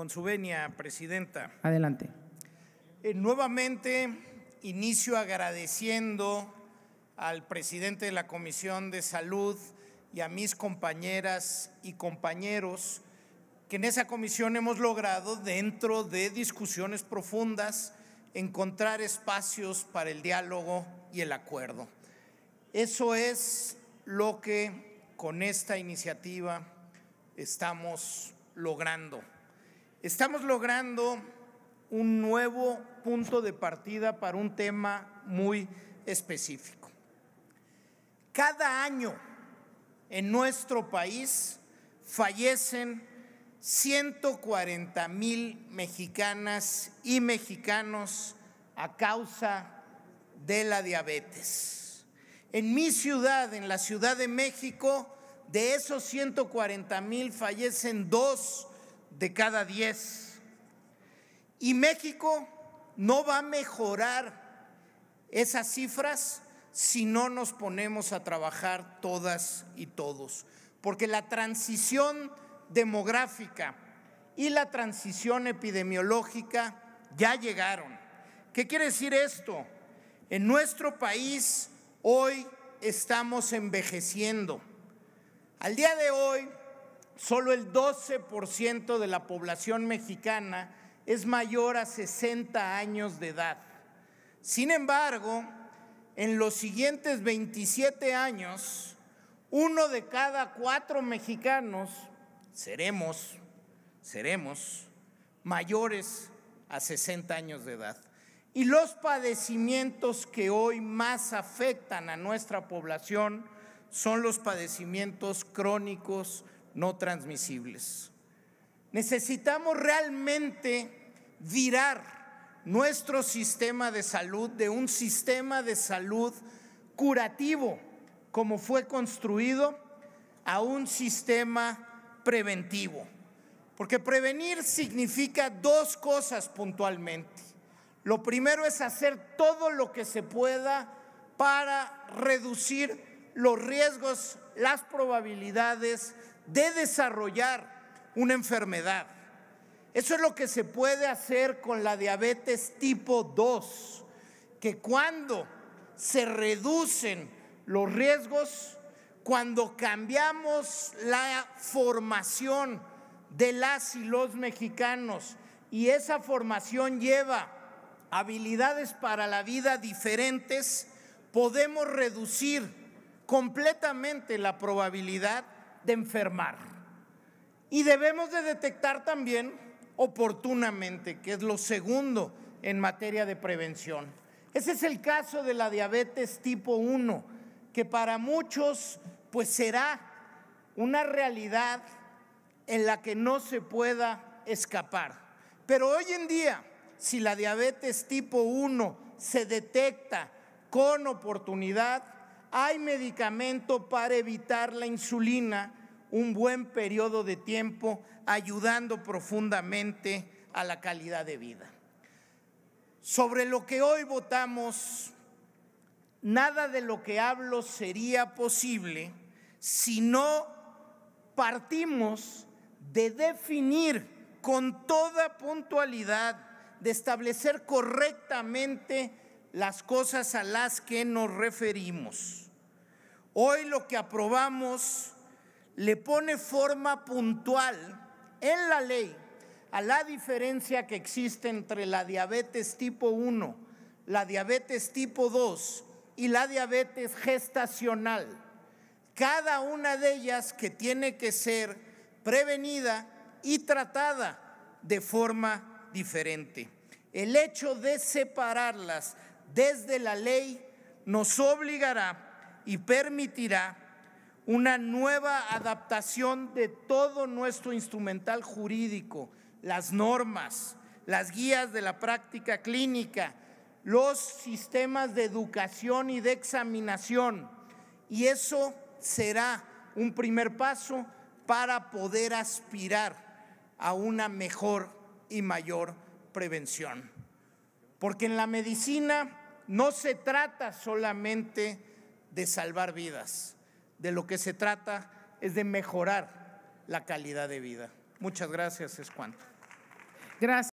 Con su venia, Presidenta. Adelante. Eh, nuevamente inicio agradeciendo al presidente de la Comisión de Salud y a mis compañeras y compañeros que en esa comisión hemos logrado, dentro de discusiones profundas, encontrar espacios para el diálogo y el acuerdo. Eso es lo que con esta iniciativa estamos logrando. Estamos logrando un nuevo punto de partida para un tema muy específico. Cada año en nuestro país fallecen 140 mil mexicanas y mexicanos a causa de la diabetes. En mi ciudad, en la Ciudad de México, de esos 140 mil fallecen dos de cada diez. Y México no va a mejorar esas cifras si no nos ponemos a trabajar todas y todos, porque la transición demográfica y la transición epidemiológica ya llegaron. ¿Qué quiere decir esto? En nuestro país hoy estamos envejeciendo. Al día de hoy, Solo el 12% de la población mexicana es mayor a 60 años de edad. Sin embargo, en los siguientes 27 años, uno de cada cuatro mexicanos seremos, seremos mayores a 60 años de edad. Y los padecimientos que hoy más afectan a nuestra población son los padecimientos crónicos, no transmisibles. Necesitamos realmente virar nuestro sistema de salud de un sistema de salud curativo, como fue construido, a un sistema preventivo. Porque prevenir significa dos cosas puntualmente. Lo primero es hacer todo lo que se pueda para reducir los riesgos, las probabilidades de desarrollar una enfermedad. Eso es lo que se puede hacer con la diabetes tipo 2, que cuando se reducen los riesgos, cuando cambiamos la formación de las y los mexicanos y esa formación lleva habilidades para la vida diferentes, podemos reducir completamente la probabilidad de enfermar. Y debemos de detectar también oportunamente, que es lo segundo en materia de prevención. Ese es el caso de la diabetes tipo 1, que para muchos pues será una realidad en la que no se pueda escapar. Pero hoy en día, si la diabetes tipo 1 se detecta con oportunidad, hay medicamento para evitar la insulina un buen periodo de tiempo, ayudando profundamente a la calidad de vida. Sobre lo que hoy votamos, nada de lo que hablo sería posible si no partimos de definir con toda puntualidad, de establecer correctamente las cosas a las que nos referimos. Hoy lo que aprobamos le pone forma puntual en la ley a la diferencia que existe entre la diabetes tipo 1, la diabetes tipo 2 y la diabetes gestacional. Cada una de ellas que tiene que ser prevenida y tratada de forma diferente. El hecho de separarlas desde la ley nos obligará y permitirá una nueva adaptación de todo nuestro instrumental jurídico, las normas, las guías de la práctica clínica, los sistemas de educación y de examinación. Y eso será un primer paso para poder aspirar a una mejor y mayor prevención. Porque en la medicina no se trata solamente de salvar vidas, de lo que se trata es de mejorar la calidad de vida. Muchas gracias, es Gracias.